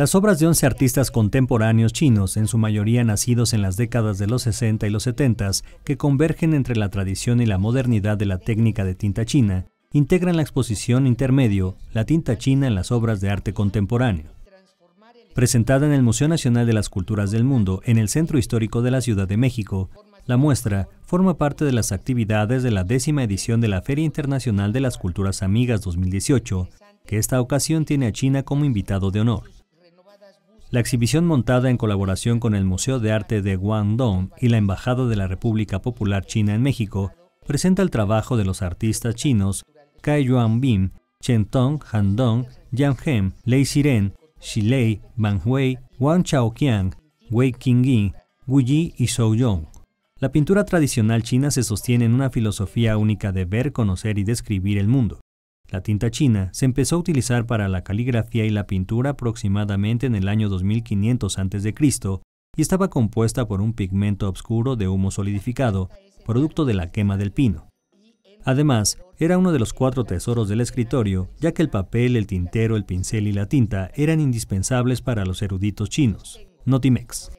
Las obras de 11 artistas contemporáneos chinos, en su mayoría nacidos en las décadas de los 60 y los 70, que convergen entre la tradición y la modernidad de la técnica de tinta china, integran la exposición intermedio La tinta china en las obras de arte contemporáneo, presentada en el Museo Nacional de las Culturas del Mundo, en el Centro Histórico de la Ciudad de México. La muestra forma parte de las actividades de la décima edición de la Feria Internacional de las Culturas Amigas 2018, que esta ocasión tiene a China como invitado de honor. La exhibición montada en colaboración con el Museo de Arte de Guangdong y la Embajada de la República Popular China en México presenta el trabajo de los artistas chinos Kai Yuan Bin, Chen Tong, Han Dong, Yang Hem, Lei Siren, Lei, Ban Hui, Wang Chaoqiang, Wei Qingyin, Gu Yi y Zhou Yong. La pintura tradicional china se sostiene en una filosofía única de ver, conocer y describir el mundo. La tinta china se empezó a utilizar para la caligrafía y la pintura aproximadamente en el año 2500 a.C. y estaba compuesta por un pigmento oscuro de humo solidificado, producto de la quema del pino. Además, era uno de los cuatro tesoros del escritorio, ya que el papel, el tintero, el pincel y la tinta eran indispensables para los eruditos chinos. Notimex.